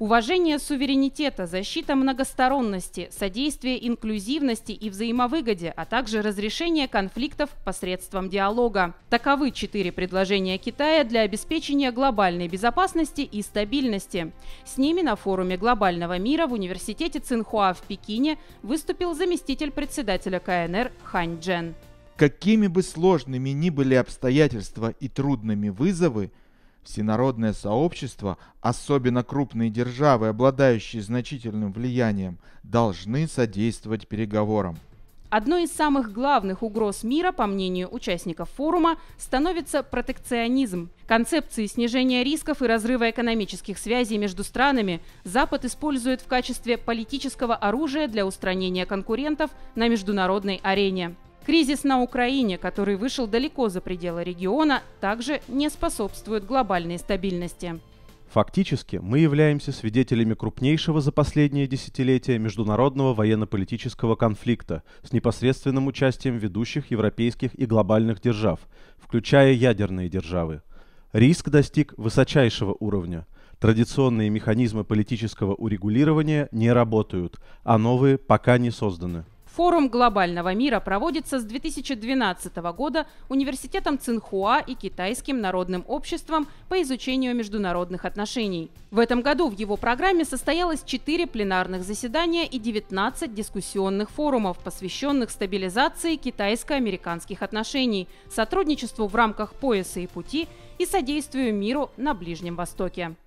Уважение суверенитета, защита многосторонности, содействие инклюзивности и взаимовыгоде, а также разрешение конфликтов посредством диалога. Таковы четыре предложения Китая для обеспечения глобальной безопасности и стабильности. С ними на форуме глобального мира в университете Цинхуа в Пекине выступил заместитель председателя КНР Хань Джен. Какими бы сложными ни были обстоятельства и трудными вызовы, Всенародное сообщество, особенно крупные державы, обладающие значительным влиянием, должны содействовать переговорам. Одной из самых главных угроз мира, по мнению участников форума, становится протекционизм. Концепции снижения рисков и разрыва экономических связей между странами Запад использует в качестве политического оружия для устранения конкурентов на международной арене. Кризис на Украине, который вышел далеко за пределы региона, также не способствует глобальной стабильности. Фактически мы являемся свидетелями крупнейшего за последние десятилетия международного военно-политического конфликта с непосредственным участием ведущих европейских и глобальных держав, включая ядерные державы. Риск достиг высочайшего уровня. Традиционные механизмы политического урегулирования не работают, а новые пока не созданы. Форум глобального мира проводится с 2012 года Университетом Цинхуа и Китайским народным обществом по изучению международных отношений. В этом году в его программе состоялось 4 пленарных заседания и 19 дискуссионных форумов, посвященных стабилизации китайско-американских отношений, сотрудничеству в рамках пояса и пути и содействию миру на Ближнем Востоке.